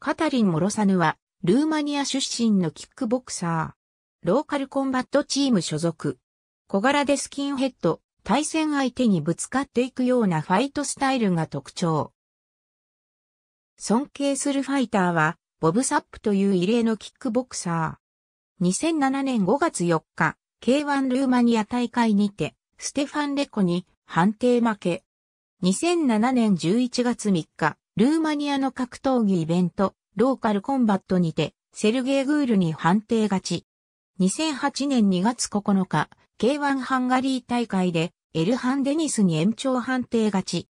カタリン・モロサヌは、ルーマニア出身のキックボクサー。ローカルコンバットチーム所属。小柄でスキンヘッド、対戦相手にぶつかっていくようなファイトスタイルが特徴。尊敬するファイターは、ボブ・サップという異例のキックボクサー。2007年5月4日、K1 ルーマニア大会にて、ステファン・レコに判定負け。2007年11月3日、ルーマニアの格闘技イベント、ローカルコンバットにて、セルゲー・グールに判定勝ち。2008年2月9日、K1 ハンガリー大会で、エルハン・デニスに延長判定勝ち。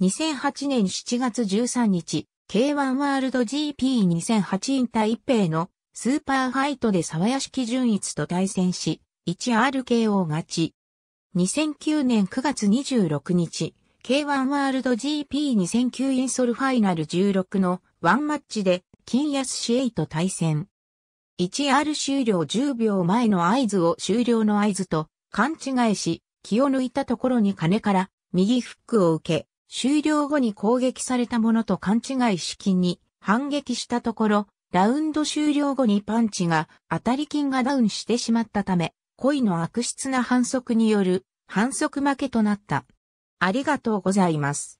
2008年7月13日、K1 ワールド GP2008 インタ一平のスーパーファイトで沢屋敷純一と対戦し、1RKO 勝ち。2009年9月26日、K1 ワールド GP2009 インソルファイナル16のワンマッチで金安シエイと対戦。1R 終了10秒前の合図を終了の合図と勘違いし、気を抜いたところに金から右フックを受け、終了後に攻撃されたものと勘違いし金に反撃したところ、ラウンド終了後にパンチが当たり金がダウンしてしまったため、恋の悪質な反則による反則負けとなった。ありがとうございます。